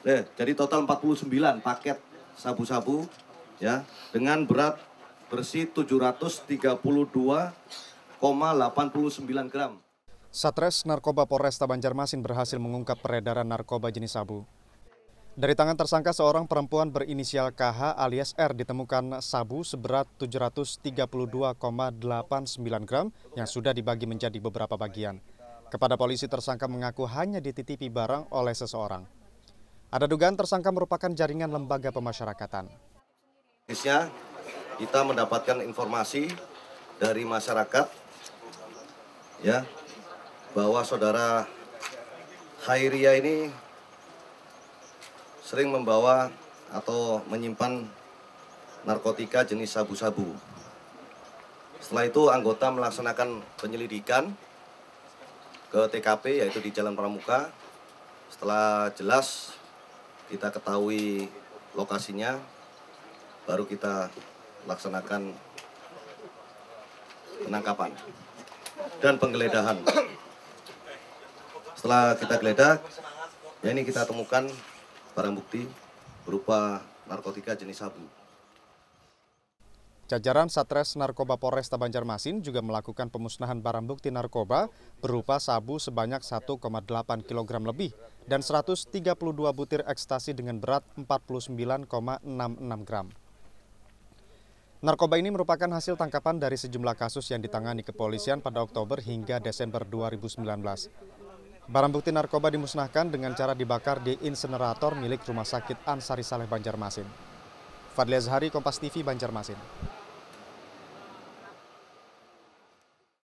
Eh, jadi total 49 paket sabu-sabu ya dengan berat bersih 732,89 gram. Satres Narkoba Polresta Banjarmasin berhasil mengungkap peredaran narkoba jenis sabu. Dari tangan tersangka seorang perempuan berinisial KH alias R ditemukan sabu seberat 732,89 gram yang sudah dibagi menjadi beberapa bagian. Kepada polisi tersangka mengaku hanya dititipi barang oleh seseorang. Ada dugaan tersangka merupakan jaringan lembaga pemasyarakatan. Kita mendapatkan informasi dari masyarakat ya bahwa saudara Hairia ini sering membawa atau menyimpan narkotika jenis sabu-sabu. Setelah itu anggota melaksanakan penyelidikan ke TKP yaitu di Jalan Pramuka. Setelah jelas kita ketahui lokasinya, baru kita laksanakan penangkapan dan penggeledahan. Setelah kita geledah, ya ini kita temukan barang bukti berupa narkotika jenis sabu. Jajaran Satres Narkoba Polresta Banjarmasin juga melakukan pemusnahan barang bukti narkoba berupa sabu sebanyak 1,8 kg lebih dan 132 butir ekstasi dengan berat 49,66 gram. Narkoba ini merupakan hasil tangkapan dari sejumlah kasus yang ditangani kepolisian pada Oktober hingga Desember 2019. Barang bukti narkoba dimusnahkan dengan cara dibakar di insenerator milik Rumah Sakit Ansari Saleh Banjarmasin. Fadli Azhari, Kompas TV, Banjarmasin.